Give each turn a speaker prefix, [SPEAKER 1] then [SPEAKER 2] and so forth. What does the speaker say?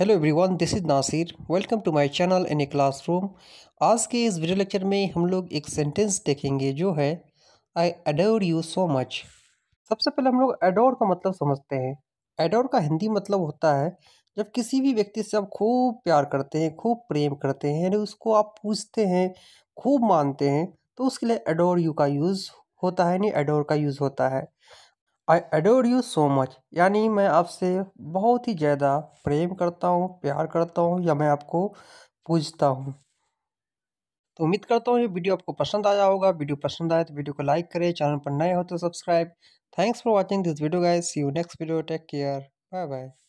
[SPEAKER 1] hello everyone this is Nasir welcome to my channel in a classroom आज के इस video lecture में हम लोग एक सेंटेंस देखेंगे जो है I adore you so much सबसे पहले हम लोग एडोर का मतलब समझते हैं एडोर का हिंदी मतलब होता है जब किसी भी व्यक्ति से आप खूब प्यार करते हैं खूब प्रेम करते हैं यानी उसको आप पूछते हैं खूब मानते हैं तो उसके लिए एडोर यू का यूज़ होता है यानी एडोर का यूज़ होता है I adore you so much यानी मैं आपसे बहुत ही ज़्यादा प्रेम करता हूँ प्यार करता हूँ या मैं आपको पूजता हूँ तो उम्मीद करता हूँ ये वीडियो आपको पसंद आया होगा वीडियो पसंद आए तो वीडियो को लाइक करें चैनल पर नए हो तो subscribe
[SPEAKER 2] thanks for watching this video guys see you next video take care
[SPEAKER 3] bye bye